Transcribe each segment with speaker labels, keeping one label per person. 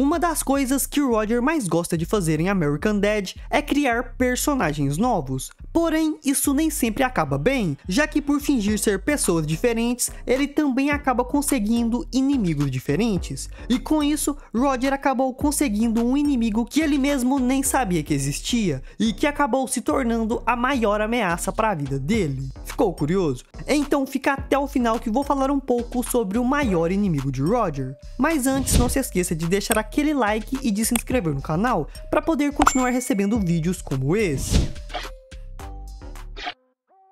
Speaker 1: Uma das coisas que o Roger mais gosta de fazer em American Dad é criar personagens novos. Porém, isso nem sempre acaba bem, já que por fingir ser pessoas diferentes, ele também acaba conseguindo inimigos diferentes. E com isso, Roger acabou conseguindo um inimigo que ele mesmo nem sabia que existia e que acabou se tornando a maior ameaça para a vida dele. Ficou curioso? Então fica até o final que vou falar um pouco sobre o maior inimigo de Roger. Mas antes, não se esqueça de deixar aquele like e de se inscrever no canal para poder continuar recebendo vídeos como esse.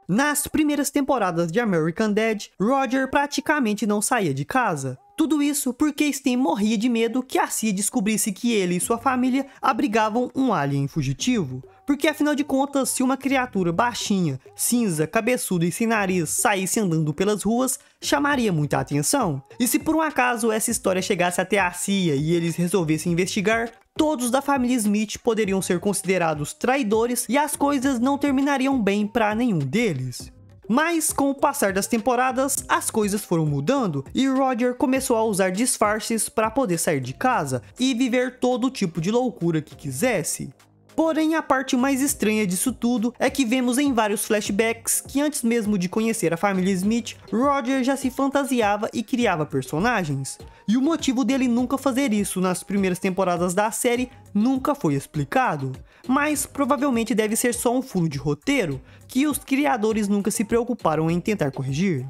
Speaker 1: Nas primeiras temporadas de American Dad, Roger praticamente não saía de casa. Tudo isso porque Stan morria de medo que a CIA descobrisse que ele e sua família abrigavam um alien fugitivo. Porque afinal de contas, se uma criatura baixinha, cinza, cabeçuda e sem nariz saísse andando pelas ruas, chamaria muita atenção. E se por um acaso essa história chegasse até a CIA e eles resolvessem investigar, todos da família Smith poderiam ser considerados traidores e as coisas não terminariam bem para nenhum deles. Mas com o passar das temporadas, as coisas foram mudando e Roger começou a usar disfarces para poder sair de casa e viver todo tipo de loucura que quisesse. Porém, a parte mais estranha disso tudo é que vemos em vários flashbacks que antes mesmo de conhecer a família Smith, Roger já se fantasiava e criava personagens. E o motivo dele nunca fazer isso nas primeiras temporadas da série nunca foi explicado, mas provavelmente deve ser só um furo de roteiro que os criadores nunca se preocuparam em tentar corrigir.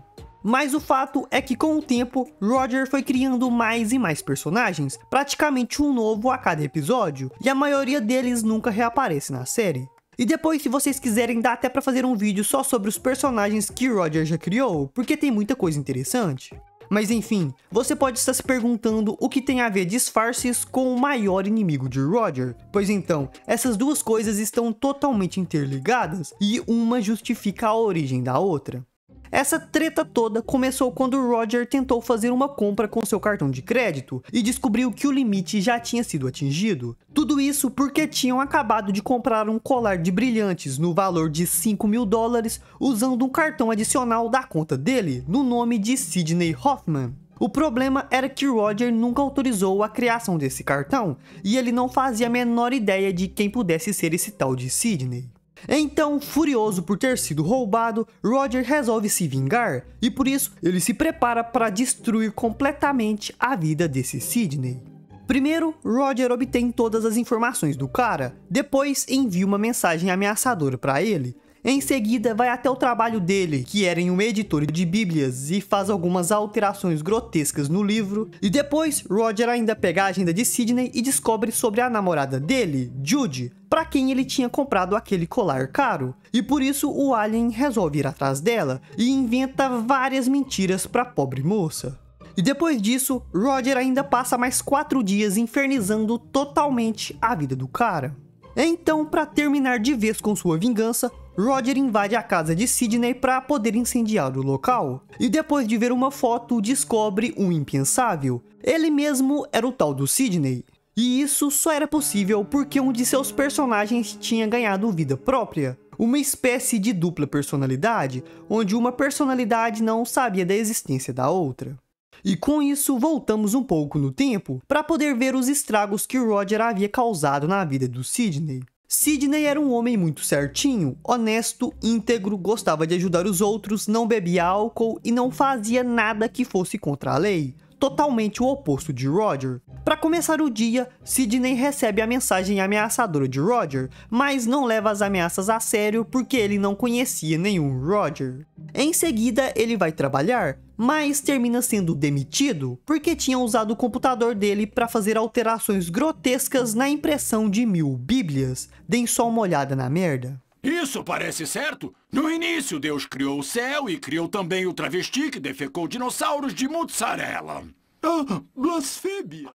Speaker 1: Mas o fato é que com o tempo, Roger foi criando mais e mais personagens, praticamente um novo a cada episódio, e a maioria deles nunca reaparece na série. E depois, se vocês quiserem, dá até para fazer um vídeo só sobre os personagens que Roger já criou, porque tem muita coisa interessante. Mas enfim, você pode estar se perguntando o que tem a ver disfarces com o maior inimigo de Roger. Pois então, essas duas coisas estão totalmente interligadas e uma justifica a origem da outra. Essa treta toda começou quando Roger tentou fazer uma compra com seu cartão de crédito e descobriu que o limite já tinha sido atingido. Tudo isso porque tinham acabado de comprar um colar de brilhantes no valor de 5 mil dólares usando um cartão adicional da conta dele no nome de Sidney Hoffman. O problema era que Roger nunca autorizou a criação desse cartão e ele não fazia a menor ideia de quem pudesse ser esse tal de Sidney. Então, furioso por ter sido roubado, Roger resolve se vingar e por isso ele se prepara para destruir completamente a vida desse Sidney. Primeiro, Roger obtém todas as informações do cara, depois envia uma mensagem ameaçadora para ele, em seguida, vai até o trabalho dele, que era em um editor de bíblias, e faz algumas alterações grotescas no livro. E depois, Roger ainda pega a agenda de Sidney e descobre sobre a namorada dele, Jude, para quem ele tinha comprado aquele colar caro. E por isso, o Alien resolve ir atrás dela e inventa várias mentiras para a pobre moça. E depois disso, Roger ainda passa mais quatro dias infernizando totalmente a vida do cara. Então, para terminar de vez com sua vingança, Roger invade a casa de Sidney para poder incendiar o local, e depois de ver uma foto descobre o um impensável. Ele mesmo era o tal do Sidney. E isso só era possível porque um de seus personagens tinha ganhado vida própria, uma espécie de dupla personalidade, onde uma personalidade não sabia da existência da outra. E com isso voltamos um pouco no tempo para poder ver os estragos que Roger havia causado na vida do Sidney. Sidney era um homem muito certinho, honesto, íntegro, gostava de ajudar os outros, não bebia álcool e não fazia nada que fosse contra a lei totalmente o oposto de Roger. Para começar o dia, Sidney recebe a mensagem ameaçadora de Roger, mas não leva as ameaças a sério porque ele não conhecia nenhum Roger. Em seguida, ele vai trabalhar, mas termina sendo demitido porque tinha usado o computador dele para fazer alterações grotescas na impressão de mil bíblias. Deem só uma olhada na merda. Isso parece certo. No início, Deus criou o céu e criou também o travesti que defecou dinossauros de mussarela. Ah, blasfêmia!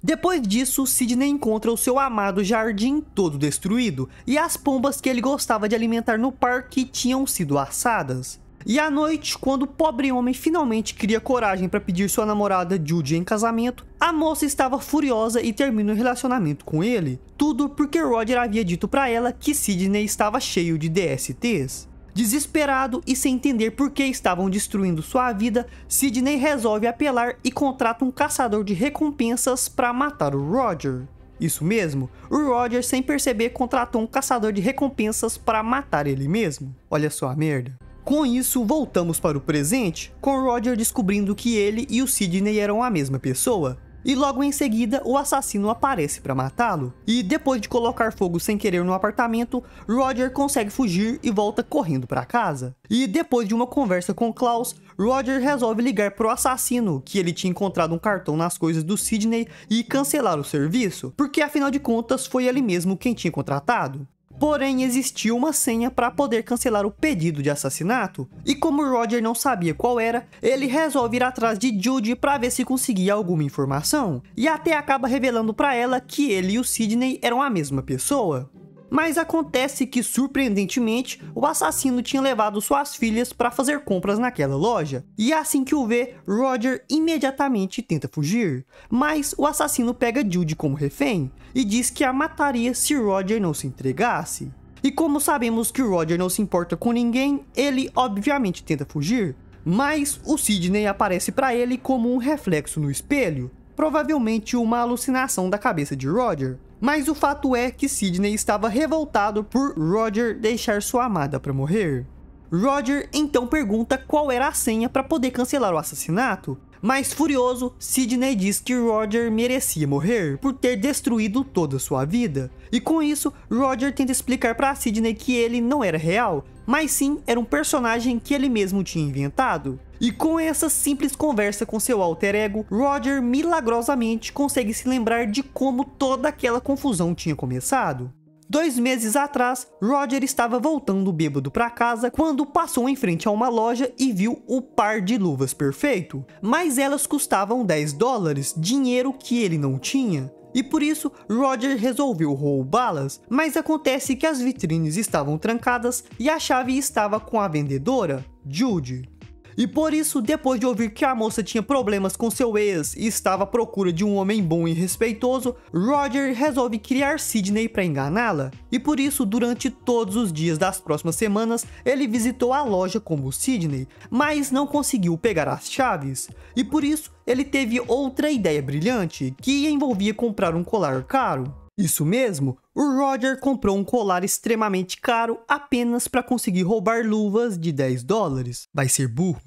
Speaker 1: Depois disso, Sidney encontra o seu amado jardim todo destruído e as pombas que ele gostava de alimentar no parque tinham sido assadas. E à noite, quando o pobre homem finalmente cria coragem para pedir sua namorada Judy em casamento, a moça estava furiosa e termina o relacionamento com ele. Tudo porque Roger havia dito para ela que Sidney estava cheio de DSTs. Desesperado e sem entender por que estavam destruindo sua vida, Sidney resolve apelar e contrata um caçador de recompensas para matar o Roger. Isso mesmo, o Roger, sem perceber, contratou um caçador de recompensas para matar ele mesmo. Olha só a merda. Com isso, voltamos para o presente, com Roger descobrindo que ele e o Sidney eram a mesma pessoa, e logo em seguida o assassino aparece para matá-lo. E depois de colocar fogo sem querer no apartamento, Roger consegue fugir e volta correndo para casa. E depois de uma conversa com Klaus, Roger resolve ligar para o assassino que ele tinha encontrado um cartão nas coisas do Sidney e cancelar o serviço, porque afinal de contas foi ele mesmo quem tinha contratado. Porém, existia uma senha para poder cancelar o pedido de assassinato, e como Roger não sabia qual era, ele resolve ir atrás de Judy para ver se conseguia alguma informação, e até acaba revelando para ela que ele e o Sidney eram a mesma pessoa. Mas acontece que, surpreendentemente, o assassino tinha levado suas filhas para fazer compras naquela loja. E é assim que o vê, Roger imediatamente tenta fugir. Mas o assassino pega Jude como refém e diz que a mataria se Roger não se entregasse. E como sabemos que Roger não se importa com ninguém, ele obviamente tenta fugir. Mas o Sidney aparece para ele como um reflexo no espelho, provavelmente uma alucinação da cabeça de Roger. Mas o fato é que Sidney estava revoltado por Roger deixar sua amada para morrer. Roger então pergunta qual era a senha para poder cancelar o assassinato, mas furioso, Sidney diz que Roger merecia morrer por ter destruído toda sua vida. E com isso, Roger tenta explicar para Sidney que ele não era real, mas sim era um personagem que ele mesmo tinha inventado. E com essa simples conversa com seu alter ego, Roger milagrosamente consegue se lembrar de como toda aquela confusão tinha começado. Dois meses atrás, Roger estava voltando bêbado para casa quando passou em frente a uma loja e viu o par de luvas perfeito, mas elas custavam 10 dólares, dinheiro que ele não tinha. E por isso, Roger resolveu roubá-las, mas acontece que as vitrines estavam trancadas e a chave estava com a vendedora, Jude. E por isso, depois de ouvir que a moça tinha problemas com seu ex e estava à procura de um homem bom e respeitoso, Roger resolve criar Sidney para enganá-la. E por isso, durante todos os dias das próximas semanas, ele visitou a loja como Sidney, mas não conseguiu pegar as chaves. E por isso, ele teve outra ideia brilhante, que envolvia comprar um colar caro. Isso mesmo, o Roger comprou um colar extremamente caro apenas para conseguir roubar luvas de 10 dólares. Vai ser burro.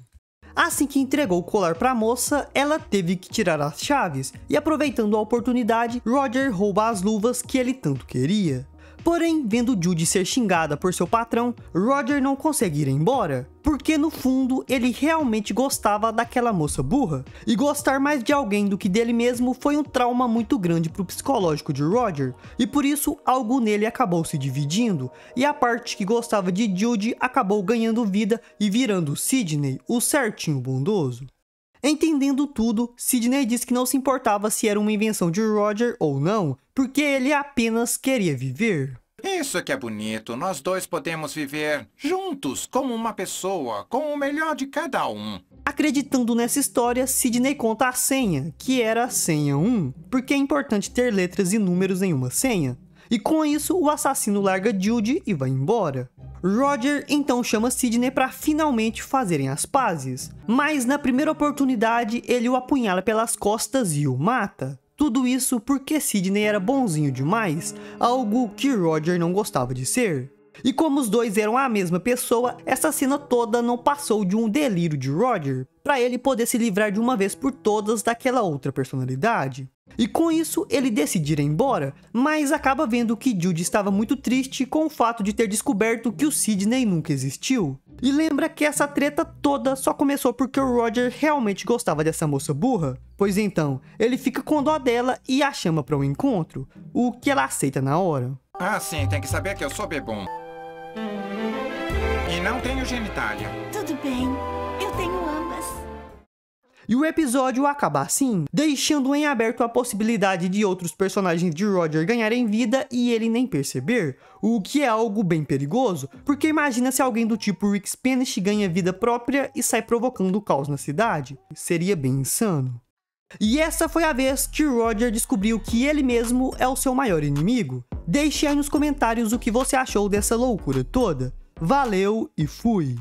Speaker 1: Assim que entregou o colar para a moça, ela teve que tirar as chaves, e aproveitando a oportunidade, Roger rouba as luvas que ele tanto queria. Porém, vendo Judy ser xingada por seu patrão, Roger não consegue ir embora, porque no fundo ele realmente gostava daquela moça burra, e gostar mais de alguém do que dele mesmo foi um trauma muito grande pro psicológico de Roger, e por isso algo nele acabou se dividindo, e a parte que gostava de Judy acabou ganhando vida e virando Sidney o certinho bondoso. Entendendo tudo, Sidney diz que não se importava se era uma invenção de Roger ou não, porque ele apenas queria viver. Isso que é bonito. Nós dois podemos viver juntos, como uma pessoa, com o melhor de cada um. Acreditando nessa história, Sidney conta a senha, que era a senha 1, porque é importante ter letras e números em uma senha. E com isso, o assassino larga Judy e vai embora. Roger então chama Sidney para finalmente fazerem as pazes, mas na primeira oportunidade ele o apunhala pelas costas e o mata. Tudo isso porque Sidney era bonzinho demais, algo que Roger não gostava de ser. E como os dois eram a mesma pessoa, essa cena toda não passou de um delírio de Roger, para ele poder se livrar de uma vez por todas daquela outra personalidade e com isso ele decide ir embora, mas acaba vendo que Jude estava muito triste com o fato de ter descoberto que o Sidney nunca existiu. E lembra que essa treta toda só começou porque o Roger realmente gostava dessa moça burra? Pois então, ele fica com dó dela e a chama para um encontro, o que ela aceita na hora. Ah sim, tem que saber que eu sou bebom. E não tenho genitália. Tudo bem e o episódio acaba assim, deixando em aberto a possibilidade de outros personagens de Roger ganharem vida e ele nem perceber, o que é algo bem perigoso, porque imagina se alguém do tipo Rick Spanish ganha vida própria e sai provocando caos na cidade, seria bem insano. E essa foi a vez que Roger descobriu que ele mesmo é o seu maior inimigo. Deixe aí nos comentários o que você achou dessa loucura toda. Valeu e fui!